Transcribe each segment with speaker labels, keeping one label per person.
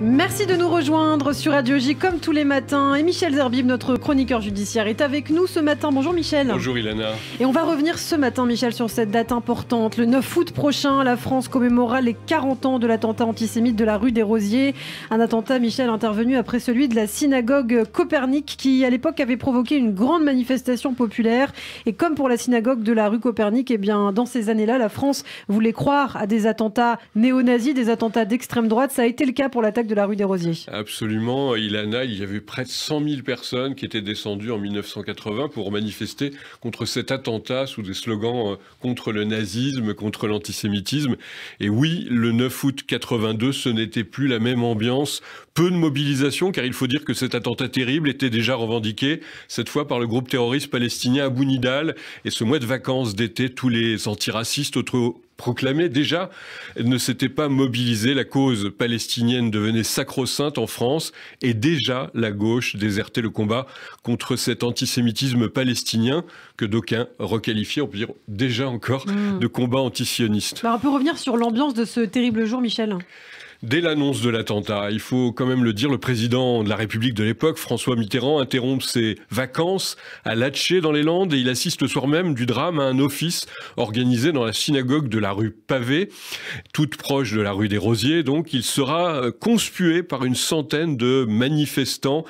Speaker 1: Merci de nous rejoindre sur Radio J comme tous les matins. Et Michel Zerbib, notre chroniqueur judiciaire, est avec nous ce matin. Bonjour Michel. Bonjour Ilana. Et on va revenir ce matin, Michel, sur cette date importante. Le 9 août prochain, la France commémorera les 40 ans de l'attentat antisémite de la rue des Rosiers. Un attentat, Michel, intervenu après celui de la synagogue Copernic qui, à l'époque, avait provoqué une grande manifestation populaire. Et comme pour la synagogue de la rue Copernic, eh bien, dans ces années-là, la France voulait croire à des attentats néo-nazis, des attentats d'extrême droite. Ça a été le cas pour l'attaque de la rue des Rosiers.
Speaker 2: Absolument, Ilana, il y avait près de 100 000 personnes qui étaient descendues en 1980 pour manifester contre cet attentat sous des slogans euh, contre le nazisme, contre l'antisémitisme. Et oui, le 9 août 82, ce n'était plus la même ambiance. Peu de mobilisation, car il faut dire que cet attentat terrible était déjà revendiqué, cette fois par le groupe terroriste palestinien Abou Nidal. Et ce mois de vacances d'été, tous les antiracistes proclamé. Déjà, ne s'était pas mobilisée. La cause palestinienne devenait sacro-sainte en France et déjà la gauche désertait le combat contre cet antisémitisme palestinien que d'aucuns requalifiaient, on peut dire déjà encore, hmm. de combat antisioniste.
Speaker 1: Bah, on peut revenir sur l'ambiance de ce terrible jour, Michel.
Speaker 2: Dès l'annonce de l'attentat, il faut quand même le dire, le président de la République de l'époque, François Mitterrand, interrompt ses vacances à Latché dans les Landes et il assiste le soir même du drame à un office organisé dans la synagogue de la rue Pavé, toute proche de la rue des Rosiers. Donc il sera euh, conspué par une centaine de manifestants.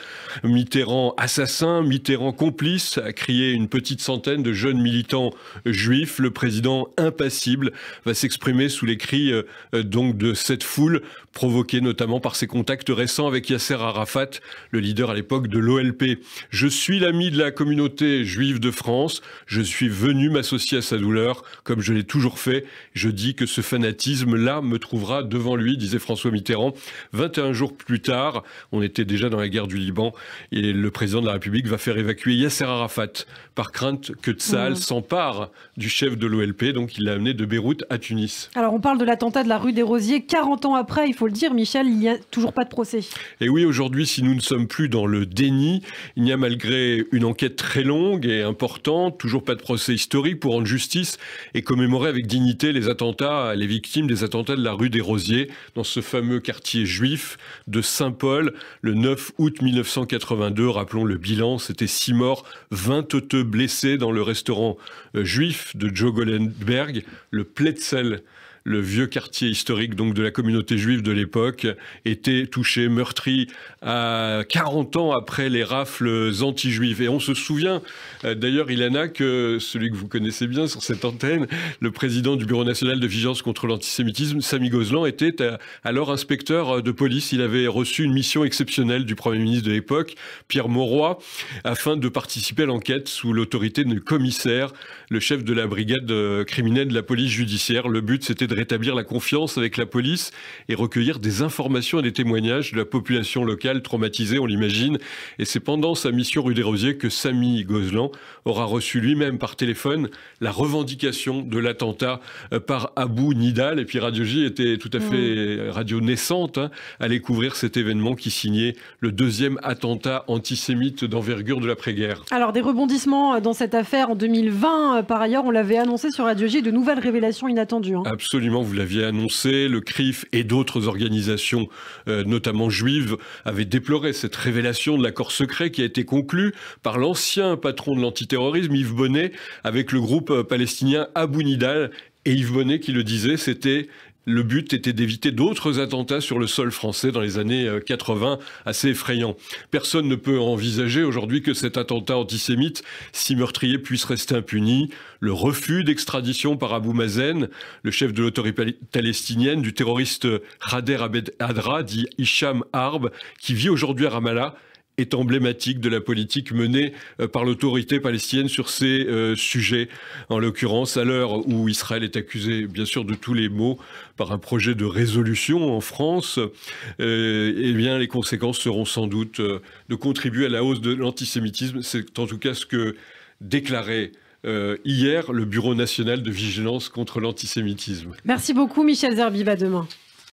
Speaker 2: Mitterrand assassin, Mitterrand complice, a crié une petite centaine de jeunes militants juifs. Le président impassible va s'exprimer sous les cris euh, euh, donc de cette foule. Provoqué notamment par ses contacts récents avec Yasser Arafat, le leader à l'époque de l'OLP. Je suis l'ami de la communauté juive de France, je suis venu m'associer à sa douleur, comme je l'ai toujours fait, je dis que ce fanatisme-là me trouvera devant lui, disait François Mitterrand. 21 jours plus tard, on était déjà dans la guerre du Liban, et le président de la République va faire évacuer Yasser Arafat par crainte que Tsal mm. s'empare du chef de l'OLP, donc il l'a amené de Beyrouth à Tunis.
Speaker 1: Alors on parle de l'attentat de la rue des Rosiers, 40 ans après, il faut le dire, Michel, il n'y a toujours pas de procès.
Speaker 2: Et oui, aujourd'hui, si nous ne sommes plus dans le déni, il n'y a malgré une enquête très longue et importante, toujours pas de procès historique pour rendre justice et commémorer avec dignité les attentats, les victimes des attentats de la rue des Rosiers, dans ce fameux quartier juif de Saint-Paul, le 9 août 1982. Rappelons le bilan, c'était 6 morts, 22 blessés dans le restaurant euh, juif de Joe Golenberg, le Pletzel le vieux quartier historique donc de la communauté juive de l'époque était touché, meurtri à 40 ans après les rafles anti-juives. Et on se souvient euh, d'ailleurs, Ilana, que celui que vous connaissez bien sur cette antenne, le président du Bureau national de vigilance contre l'antisémitisme, Samy Gozlan, était euh, alors inspecteur euh, de police. Il avait reçu une mission exceptionnelle du Premier ministre de l'époque, Pierre Mauroy, afin de participer à l'enquête sous l'autorité du commissaire, le chef de la brigade criminelle de la police judiciaire. Le but, c'était de rétablir la confiance avec la police et recueillir des informations et des témoignages de la population locale traumatisée, on l'imagine. Et c'est pendant sa mission rue des Rosiers que Samy Gozlan aura reçu lui-même par téléphone la revendication de l'attentat euh, par Abou Nidal. Et puis Radio J était tout à fait mm. radio naissante hein, à découvrir cet événement qui signait le deuxième attentat antisémite d'envergure de l'après-guerre.
Speaker 1: Alors des rebondissements euh, dans cette affaire en 2020, euh, par ailleurs, on l'avait annoncé sur Radio J, de nouvelles révélations inattendues. Hein.
Speaker 2: Absolument absolument, vous l'aviez annoncé, le CRIF et d'autres organisations, euh, notamment juives, avaient déploré cette révélation de l'accord secret qui a été conclu par l'ancien patron de l'antiterrorisme, Yves Bonnet, avec le groupe euh, palestinien Abu Nidal et Yves Bonnet qui le disait, c'était le but était d'éviter d'autres attentats sur le sol français dans les années 80, euh, assez effrayants. Personne ne peut envisager aujourd'hui que cet attentat antisémite, si meurtrier, puisse rester impuni. Le refus d'extradition par Abou Mazen, le chef de l'autorité palestinienne, du terroriste Hader Abed Hadra, dit Hicham Harb, qui vit aujourd'hui à Ramallah, est emblématique de la politique menée euh, par l'autorité palestinienne sur ces euh, sujets. En l'occurrence, à l'heure où Israël est accusé, bien sûr, de tous les maux par un projet de résolution en France, euh, eh bien, les conséquences seront sans doute de contribuer à la hausse de l'antisémitisme. C'est en tout cas ce que déclarait hier le Bureau national de vigilance contre l'antisémitisme.
Speaker 1: Merci beaucoup, Michel Zerbi. demain.